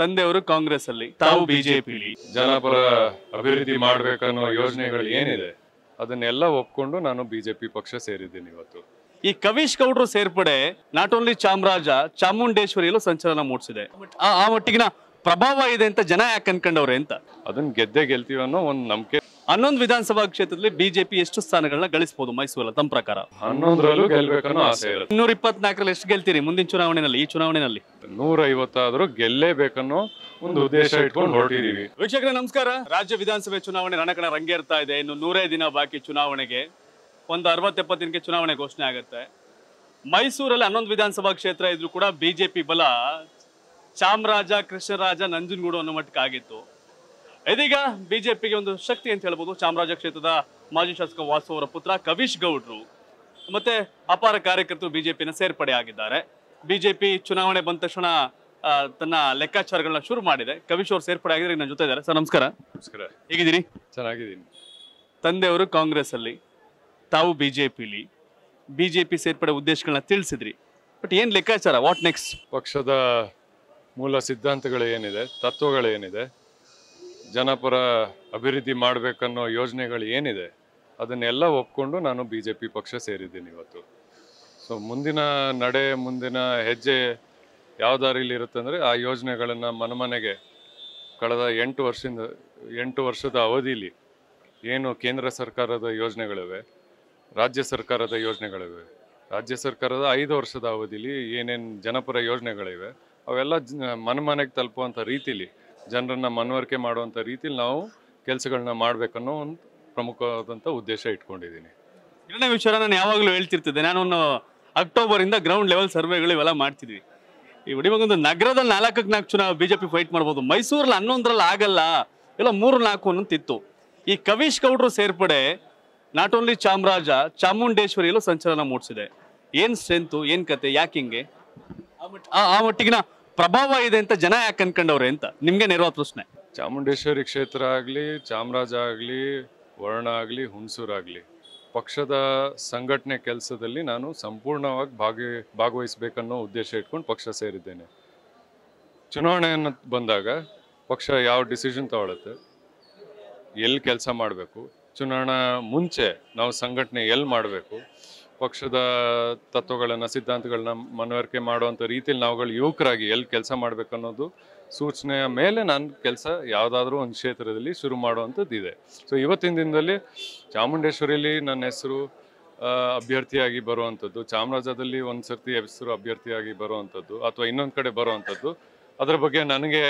ತಂದೆಯವರು ಕಾಂಗ್ರೆಸ್ ಅಲ್ಲಿ ತಾವು ಬಿಜೆಪಿ ಜನಪರ ಅಭಿವೃದ್ಧಿ ಮಾಡ್ಬೇಕನ್ನೋ ಯೋಜನೆಗಳು ಏನಿದೆ ಅದನ್ನೆಲ್ಲ ಒಪ್ಕೊಂಡು ನಾನು ಬಿಜೆಪಿ ಪಕ್ಷ ಸೇರಿದ್ದೀನಿ ಇವತ್ತು ಈ ಕವೀಶ್ ಗೌಡ್ರು ಸೇರ್ಪಡೆ ನಾಟ್ ಓನ್ಲಿ ಚಾಮರಾಜ ಚಾಮುಂಡೇಶ್ವರಿಯಲ್ಲೂ ಸಂಚಲನ ಮೂಡಿಸಿದೆ ಆ ಮಟ್ಟಿಗಿನ ಪ್ರಭಾವ ಇದೆ ಅಂತ ಜನ ಯಾಕೆ ಅನ್ಕೊಂಡವ್ರೆ ಅಂತ ಅದನ್ನ ಗೆದ್ದೆ ಗೆಲ್ತೀವನ್ನೋ ಒಂದು ನಂಬಿಕೆ ಹನ್ನೊಂದು ವಿಧಾನಸಭಾ ಕ್ಷೇತ್ರದಲ್ಲಿ ಬಿಜೆಪಿ ಎಷ್ಟು ಸ್ಥಾನಗಳನ್ನ ಗಳಿಸಬಹುದು ಮೈಸೂರಲ್ಲಿ ತಮ್ಮ ಪ್ರಕಾರ ಹನ್ನೊಂದರಲ್ಲೂ ಗೆಲ್ಬೇಕನ್ನೋ ಆಸೆ ಇನ್ನೂರ ಇಪ್ಪತ್ನಾಲ್ಕರಲ್ಲಿ ಎಷ್ಟು ಗೆಲ್ತೀರಿ ಮುಂದಿನ ಚುನಾವಣೆಯಲ್ಲಿ ಈ ಚುನಾವಣೆಯಲ್ಲಿ ನೂರ ಐವತ್ತಾದ್ರೂ ಗೆಲ್ಲೇಬೇಕನ್ನೋ ಒಂದು ಉದ್ದೇಶ ಇಟ್ಕೊಂಡು ಹೊರಟಿದೀವಿ ವೀಕ್ಷಕರೇ ನಮಸ್ಕಾರ ರಾಜ್ಯ ವಿಧಾನಸಭೆ ಚುನಾವಣೆ ರಣಕಣ ರಂಗೇರ್ತಾ ಇದೆ ಇನ್ನು ನೂರೇ ದಿನ ಬಾಕಿ ಚುನಾವಣೆಗೆ ಒಂದು ಅರವತ್ತೆಪ್ಪತ್ತು ದಿನಕ್ಕೆ ಚುನಾವಣೆ ಘೋಷಣೆ ಆಗುತ್ತೆ ಮೈಸೂರಲ್ಲಿ ಹನ್ನೊಂದು ವಿಧಾನಸಭಾ ಕ್ಷೇತ್ರ ಇದ್ರು ಕೂಡ ಬಿಜೆಪಿ ಬಲ ಚಾಮರಾಜ ಕೃಷ್ಣರಾಜ ನಂಜನಗೂಡು ಅನ್ನೋ ಆಗಿತ್ತು ಇದೀಗ ಬಿಜೆಪಿಗೆ ಒಂದು ಶಕ್ತಿ ಅಂತ ಹೇಳ್ಬೋದು ಚಾಮರಾಜ ಕ್ಷೇತ್ರದ ಮಾಜಿ ಶಾಸಕ ವಾಸು ಅವರ ಪುತ್ರ ಕವೀಶ್ ಗೌಡ್ರು ಮತ್ತೆ ಅಪಾರ ಕಾರ್ಯಕರ್ತರು ಬಿಜೆಪಿನ ಸೇರ್ಪಡೆ ಆಗಿದ್ದಾರೆ ಬಿಜೆಪಿ ಚುನಾವಣೆ ಬಂದ ತಕ್ಷಣ ತನ್ನ ಲೆಕ್ಕಾಚಾರಗಳನ್ನ ಶುರು ಮಾಡಿದೆ ಕವೀಶ್ ಅವರು ಸೇರ್ಪಡೆ ಆಗಿದ್ರೆ ನನ್ನ ಜೊತೆ ಇದ್ದಾರೆ ಸರ್ ನಮಸ್ಕಾರ ನಮಸ್ಕಾರ ಹೇಗಿದ್ದೀರಿ ಚೆನ್ನಾಗಿದ್ದೀನಿ ತಂದೆಯವರು ಕಾಂಗ್ರೆಸ್ ಅಲ್ಲಿ ತಾವು ಬಿಜೆಪಿಲಿ ಬಿಜೆಪಿ ಸೇರ್ಪಡೆ ಉದ್ದೇಶಗಳನ್ನ ತಿಳಿಸಿದ್ರಿ ಬಟ್ ಏನ್ ಲೆಕ್ಕಾಚಾರ ವಾಟ್ ನೆಕ್ಸ್ಟ್ ಪಕ್ಷದ ಮೂಲ ಸಿದ್ಧಾಂತಗಳು ಏನಿದೆ ತತ್ವಗಳು ಏನಿದೆ ಜನಪರ ಅಭಿವೃದ್ಧಿ ಮಾಡಬೇಕನ್ನೋ ಯೋಜನೆಗಳು ಏನಿದೆ ಅದನ್ನೆಲ್ಲ ಒಪ್ಕೊಂಡು ನಾನು ಬಿ ಜೆ ಪಿ ಪಕ್ಷ ಸೇರಿದ್ದೀನಿ ಇವತ್ತು ಸೊ ಮುಂದಿನ ನಡೆ ಮುಂದಿನ ಹೆಜ್ಜೆ ಯಾವ ದಾರಿಲಿ ಇರುತ್ತಂದರೆ ಆ ಯೋಜನೆಗಳನ್ನು ಮನಮನೆಗೆ ಕಳೆದ ಎಂಟು ವರ್ಷದಿಂದ ಎಂಟು ವರ್ಷದ ಅವಧಿಲಿ ಏನು ಕೇಂದ್ರ ಸರ್ಕಾರದ ಯೋಜನೆಗಳಿವೆ ರಾಜ್ಯ ಸರ್ಕಾರದ ಯೋಜನೆಗಳಿವೆ ರಾಜ್ಯ ಸರ್ಕಾರದ ಐದು ವರ್ಷದ ಅವಧಿಲಿ ಏನೇನು ಜನಪರ ಯೋಜನೆಗಳಿವೆ ಅವೆಲ್ಲ ಮನಮನೆಗೆ ತಲುಪುವಂಥ ರೀತಿಲಿ ಜನರನ್ನ ಮನವರಿಕೆ ಮಾಡುವಂಥ ರೀತಿಯಲ್ಲಿ ನಾವು ಕೆಲಸಗಳನ್ನ ಮಾಡಬೇಕನ್ನೋ ಒಂದು ಪ್ರಮುಖವಾದಂಥ ಉದ್ದೇಶ ಇಟ್ಕೊಂಡಿದ್ದೀನಿ ಎರಡನೇ ವಿಚಾರ ನಾನು ಯಾವಾಗಲೂ ಹೇಳ್ತಿರ್ತಿದ್ದೆ ನಾನು ಅಕ್ಟೋಬರಿಂದ ಗ್ರೌಂಡ್ ಲೆವೆಲ್ ಸರ್ವೆಗಳು ಇವೆಲ್ಲ ಮಾಡ್ತಿದ್ವಿ ಈ ಒಂದು ನಗರದಲ್ಲಿ ನಾಲ್ಕಕ್ಕೆ ನಾಲ್ಕು ಚುನಾವ್ ಬಿಜೆಪಿ ಫೈಟ್ ಮಾಡ್ಬೋದು ಮೈಸೂರಲ್ಲಿ ಹನ್ನೊಂದರಲ್ಲಿ ಆಗಲ್ಲ ಇಲ್ಲ ಮೂರು ನಾಲ್ಕು ಅನ್ನೋಂತಿತ್ತು ಈ ಕವೀಶ್ ಗೌಡ್ರು ಸೇರ್ಪಡೆ ನಾಟ್ ಓನ್ಲಿ ಚಾಮರಾಜ ಚಾಮುಂಡೇಶ್ವರಿಯಲ್ಲೂ ಸಂಚಲನ ಮೂಡಿಸಿದೆ ಏನು ಸ್ಟ್ರೆಂತು ಏನು ಕತೆ ಯಾಕೆ ಹಿಂಗೆ ಆ ಮಟ್ಟಿಗಿನ ಪ್ರಭಾವ ಇದೆ ಅಂತ ಜನ ಯಾಕೆ ಅನ್ಕೊಂಡವ್ರೆ ಅಂತ ನಿಮ್ಗೆ ನೆರವಾದ ಪ್ರಶ್ನೆ ಚಾಮುಂಡೇಶ್ವರಿ ಕ್ಷೇತ್ರ ಆಗಲಿ ಚಾಮರಾಜ ಆಗಲಿ ವರ್ಣ ಆಗಲಿ ಹುಣಸೂರಾಗಲಿ ಪಕ್ಷದ ಸಂಘಟನೆ ಕೆಲಸದಲ್ಲಿ ನಾನು ಸಂಪೂರ್ಣವಾಗಿ ಭಾಗಿ ಭಾಗವಹಿಸಬೇಕನ್ನೋ ಉದ್ದೇಶ ಇಟ್ಕೊಂಡು ಪಕ್ಷ ಸೇರಿದ್ದೇನೆ ಚುನಾವಣೆಯನ್ನು ಬಂದಾಗ ಪಕ್ಷ ಯಾವ ಡಿಸಿಷನ್ ತಗೊಳತ್ತೆ ಎಲ್ಲಿ ಕೆಲಸ ಮಾಡಬೇಕು ಚುನಾವಣಾ ಮುಂಚೆ ನಾವು ಸಂಘಟನೆ ಎಲ್ಲಿ ಮಾಡಬೇಕು ಪಕ್ಷದ ತತ್ವಗಳನ್ನು ಸಿದ್ಧಾಂತಗಳನ್ನ ಮನವರಿಕೆ ಮಾಡುವಂಥ ರೀತಿಯಲ್ಲಿ ನಾವುಗಳು ಯುವಕರಾಗಿ ಎಲ್ಲಿ ಕೆಲಸ ಮಾಡಬೇಕನ್ನೋದು ಸೂಚನೆಯ ಮೇಲೆ ನಾನು ಕೆಲಸ ಯಾವುದಾದ್ರೂ ಒಂದು ಕ್ಷೇತ್ರದಲ್ಲಿ ಶುರು ಮಾಡುವಂಥದ್ದು ಇದೆ ಸೊ ಇವತ್ತಿನ ದಿನದಲ್ಲಿ ಚಾಮುಂಡೇಶ್ವರಿಲಿ ನನ್ನ ಹೆಸರು ಅಭ್ಯರ್ಥಿಯಾಗಿ ಬರುವಂಥದ್ದು ಚಾಮರಾಜದಲ್ಲಿ ಒಂದು ಸರ್ತಿ ಹೆಸರು ಅಭ್ಯರ್ಥಿಯಾಗಿ ಬರುವಂಥದ್ದು ಅಥವಾ ಇನ್ನೊಂದು ಕಡೆ ಬರುವಂಥದ್ದು ಅದರ ಬಗ್ಗೆ ನನಗೆ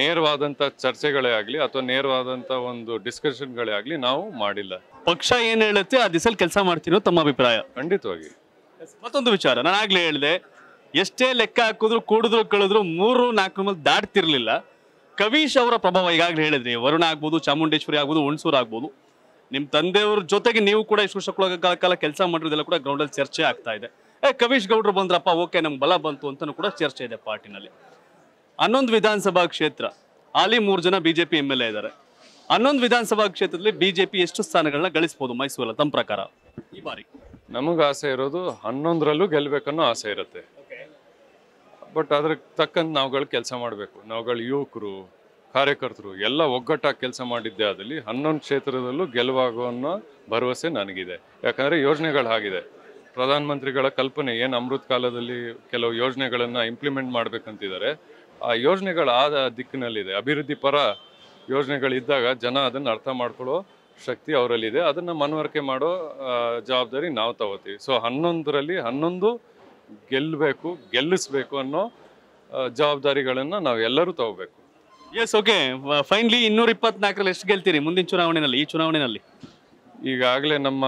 ನೇರವಾದಂಥ ಚರ್ಚೆಗಳೇ ಆಗಲಿ ಅಥವಾ ನೇರವಾದಂಥ ಒಂದು ಡಿಸ್ಕಷನ್ಗಳೇ ಆಗಲಿ ನಾವು ಮಾಡಿಲ್ಲ ಪಕ್ಷ ಏನು ಹೇಳುತ್ತೆ ಆ ದಿಸಲ್ಲಿ ಕೆಲಸ ಮಾಡ್ತಿರೋ ತಮ್ಮ ಅಭಿಪ್ರಾಯ ಖಂಡಿತವಾಗಿ ಮತ್ತೊಂದು ವಿಚಾರ ನಾನು ಆಗ್ಲೇ ಹೇಳಿದೆ ಎಷ್ಟೇ ಲೆಕ್ಕ ಹಾಕಿದ್ರು ಕೂಡಿದ್ರು ಕಳೆದ್ರು ಮೂರು ನಾಲ್ಕು ಮೇಲೆ ದಾಟ್ತಿರ್ಲಿಲ್ಲ ಕವೀಶ್ ಅವರ ಪ್ರಭಾವ ಈಗಾಗಲೇ ಹೇಳಿದ್ರಿ ವರುಣ ಆಗ್ಬೋದು ಚಾಮುಂಡೇಶ್ವರಿ ಆಗ್ಬೋದು ಹುಣಸೂರು ಆಗ್ಬೋದು ನಿಮ್ಮ ತಂದೆಯವ್ರ ಜೊತೆಗೆ ನೀವು ಕೂಡ ಇಷ್ಟು ಕಾಲ ಕಾಲ ಕೆಲಸ ಮಾಡಿರೋದೆಲ್ಲ ಕೂಡ ಗ್ರೌಂಡಲ್ಲಿ ಚರ್ಚೆ ಆಗ್ತಾ ಇದೆ ಏ ಕವೀಶ್ ಗೌಡ್ರು ಬಂದ್ರಪ್ಪ ಓಕೆ ನಮ್ಗೆ ಬಲ ಬಂತು ಅಂತಲೂ ಕೂಡ ಚರ್ಚೆ ಇದೆ ಪಾರ್ಟಿನಲ್ಲಿ ಹನ್ನೊಂದು ವಿಧಾನಸಭಾ ಕ್ಷೇತ್ರ ಅಲ್ಲಿ ಮೂರು ಜನ ಬಿಜೆಪಿ ಎಮ್ ಎಲ್ ಎ ಇದ್ದಾರೆ ಹನ್ನೊಂದು ವಿಧಾನಸಭಾ ಕ್ಷೇತ್ರದಲ್ಲಿ ಬಿಜೆಪಿ ಎಷ್ಟು ಸ್ಥಾನಗಳನ್ನ ಗಳಿಸಬಹುದು ಮೈಸೂರಲ್ಲಿ ತಮ್ಮ ಪ್ರಕಾರ ಈ ಬಾರಿ ನಮಗೆ ಆಸೆ ಇರೋದು ಹನ್ನೊಂದರಲ್ಲೂ ಗೆಲ್ಬೇಕನ್ನೋ ಆಸೆ ಇರುತ್ತೆ ಬಟ್ ಅದ್ರ ತಕ್ಕಂತ ನಾವುಗಳು ಕೆಲಸ ಮಾಡಬೇಕು ನಾವುಗಳು ಯುವಕರು ಕಾರ್ಯಕರ್ತರು ಎಲ್ಲ ಒಗ್ಗಟ್ಟಾಗಿ ಕೆಲಸ ಮಾಡಿದ್ದೆ ಆದಲ್ಲಿ ಹನ್ನೊಂದು ಕ್ಷೇತ್ರದಲ್ಲೂ ಗೆಲುವಾಗೋ ಅನ್ನೋ ಭರವಸೆ ನನಗಿದೆ ಯಾಕಂದರೆ ಯೋಜನೆಗಳು ಆಗಿದೆ ಪ್ರಧಾನಮಂತ್ರಿಗಳ ಕಲ್ಪನೆ ಏನು ಅಮೃತ ಕಾಲದಲ್ಲಿ ಕೆಲವು ಯೋಜನೆಗಳನ್ನು ಇಂಪ್ಲಿಮೆಂಟ್ ಮಾಡಬೇಕಂತಿದ್ದಾರೆ ಆ ಯೋಜನೆಗಳು ಆದ ದಿಕ್ಕಿನಲ್ಲಿದೆ ಅಭಿವೃದ್ಧಿ ಪರ ಯೋಜನೆಗಳಿದ್ದಾಗ ಜನ ಅದನ್ನು ಅರ್ಥ ಮಾಡ್ಕೊಳ್ಳೋ ಶಕ್ತಿ ಅವರಲ್ಲಿದೆ ಅದನ್ನು ಮನವರಿಕೆ ಮಾಡೋ ಜವಾಬ್ದಾರಿ ನಾವು ತಗೋತೀವಿ ಸೊ ಹನ್ನೊಂದರಲ್ಲಿ ಹನ್ನೊಂದು ಗೆಲ್ಲಬೇಕು ಗೆಲ್ಲಿಸ್ಬೇಕು ಅನ್ನೋ ಜವಾಬ್ದಾರಿಗಳನ್ನು ನಾವೆಲ್ಲರೂ ತಗೋಬೇಕು ಎಸ್ ಓಕೆ ಫೈನ್ಲಿ ಇನ್ನೂರ ಇಪ್ಪತ್ನಾಲ್ಕರಲ್ಲಿ ಎಷ್ಟು ಗೆಲ್ತೀರಿ ಮುಂದಿನ ಚುನಾವಣೆಯಲ್ಲಿ ಈ ಚುನಾವಣೆಯಲ್ಲಿ ಈಗಾಗಲೇ ನಮ್ಮ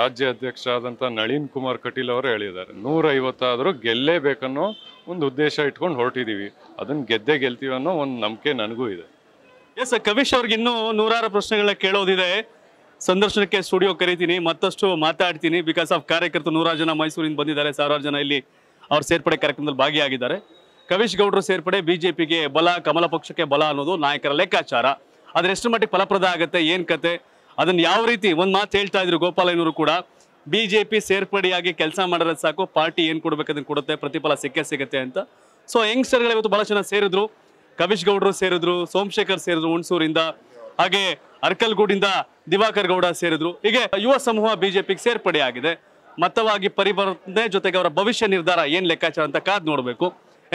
ರಾಜ್ಯ ಅಧ್ಯಕ್ಷ ಆದಂಥ ನಳಿನ್ ಕುಮಾರ್ ಕಟೀಲ್ ಅವರು ಹೇಳಿದ್ದಾರೆ ನೂರೈವತ್ತಾದರೂ ಐವತ್ತಾದರೂ ಗೆಲ್ಲೇಬೇಕನ್ನೋ ಒಂದು ಉದ್ದೇಶ ಇಟ್ಕೊಂಡು ಹೊರಟಿದ್ದೀವಿ ಅದನ್ನ ಗೆದ್ದೇ ಗೆಲ್ತೀವಿ ಅನ್ನೋ ಒಂದು ನಂಬಿಕೆ ನನಗೂ ಇದೆ ಎಸ್ ಕವಿಶ್ ಅವ್ರಿಗೆ ಇನ್ನೂ ನೂರಾರು ಪ್ರಶ್ನೆಗಳನ್ನ ಕೇಳೋದಿದೆ ಸಂದರ್ಶನಕ್ಕೆ ಸ್ಟುಡಿಯೋ ಕರಿತೀನಿ ಮತ್ತಷ್ಟು ಮಾತಾಡ್ತೀನಿ ಬಿಕಾಸ್ ಆಫ್ ಕಾರ್ಯಕರ್ತರು ನೂರಾರು ಜನ ಮೈಸೂರಿಂದ ಬಂದಿದ್ದಾರೆ ಸಾವಿರಾರು ಜನ ಇಲ್ಲಿ ಅವ್ರ ಸೇರ್ಪಡೆ ಕಾರ್ಯಕ್ರಮದಲ್ಲಿ ಭಾಗಿಯಾಗಿದ್ದಾರೆ ಕವೀಶ್ ಗೌಡರು ಸೇರ್ಪಡೆ ಬಿಜೆಪಿಗೆ ಬಲ ಕಮಲ ಪಕ್ಷಕ್ಕೆ ಬಲ ಅನ್ನೋದು ನಾಯಕರ ಲೆಕ್ಕಾಚಾರ ಆದ್ರೆ ಎಷ್ಟು ಮಟ್ಟಿಗೆ ಫಲಪ್ರದ ಆಗುತ್ತೆ ಏನ್ ಕತೆ ಅದನ್ನ ಯಾವ ರೀತಿ ಒಂದು ಮಾತು ಹೇಳ್ತಾ ಇದ್ರು ಗೋಪಾಲಯ್ಯನವರು ಕೂಡ ಬಿಜೆಪಿ ಸೇರ್ಪಡೆಯಾಗಿ ಕೆಲಸ ಮಾಡಿದ್ರೆ ಸಾಕು ಪಾರ್ಟಿ ಏನು ಕೊಡ್ಬೇಕು ಅದನ್ನು ಕೊಡುತ್ತೆ ಪ್ರತಿಫಲ ಸಿಕ್ಕೇ ಸಿಗುತ್ತೆ ಅಂತ ಸೊ ಯಂಗ್ಸ್ಟರ್ಗಳು ಇವತ್ತು ಬಹಳ ಜನ ಸೇರಿದ್ರು ಕವಿಶ್ ಗೌಡ್ರು ಸೇರಿದ್ರು ಸೋಮಶೇಖರ್ ಸೇರಿದ್ರು ಹುಣಸೂರಿಂದ ಹಾಗೆ ಅರ್ಕಲ್ಗೂಡಿಂದ ದಿವಾಕರ್ ಗೌಡ ಸೇರಿದ್ರು ಹೀಗೆ ಯುವ ಸಮೂಹ ಬಿಜೆಪಿಗೆ ಸೇರ್ಪಡೆ ಆಗಿದೆ ಮತವಾಗಿ ಪರಿವರ್ತನೆ ಜೊತೆಗೆ ಅವರ ಭವಿಷ್ಯ ನಿರ್ಧಾರ ಏನ್ ಲೆಕ್ಕಾಚಾರ ಅಂತ ಕಾದ್ ನೋಡಬೇಕು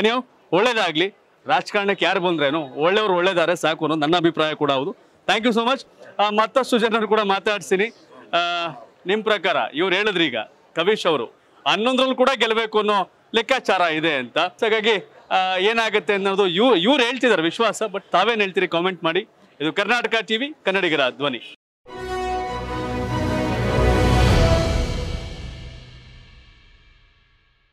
ಏನೇ ಒಳ್ಳೇದಾಗ್ಲಿ ರಾಜಕಾರಣಕ್ಕೆ ಯಾರು ಬಂದ್ರೇನು ಒಳ್ಳೆಯವರು ಒಳ್ಳೇದಾರೆ ಸಾಕು ಅನ್ನೋದು ನನ್ನ ಅಭಿಪ್ರಾಯ ಕೂಡ ಹೌದು ಥ್ಯಾಂಕ್ ಯು ಸೋ ಮಚ್ ಮತ್ತಷ್ಟು ಜನರು ಕೂಡ ಮಾತಾಡ್ತೀನಿ ನಿಮ್ಮ ಪ್ರಕಾರ ಇವ್ರು ಹೇಳಿದ್ರಿ ಈಗ ಕವೀಶ್ ಅವರು ಹನ್ನೊಂದ್ರಲ್ಲಿ ಕೂಡ ಗೆಲ್ಲಬೇಕು ಅನ್ನೋ ಲೆಕ್ಕಾಚಾರ ಇದೆ ಅಂತ ಸೊ ಹಾಗಾಗಿ ಏನಾಗುತ್ತೆ ಅನ್ನೋದು ಇವ್ ಇವ್ರು ಹೇಳ್ತಿದ್ದಾರೆ ವಿಶ್ವಾಸ ಬಟ್ ತಾವೇನು ಹೇಳ್ತೀರಿ ಕಾಮೆಂಟ್ ಮಾಡಿ ಇದು ಕರ್ನಾಟಕ ಟಿವಿ ಕನ್ನಡಿಗರ ಧ್ವನಿ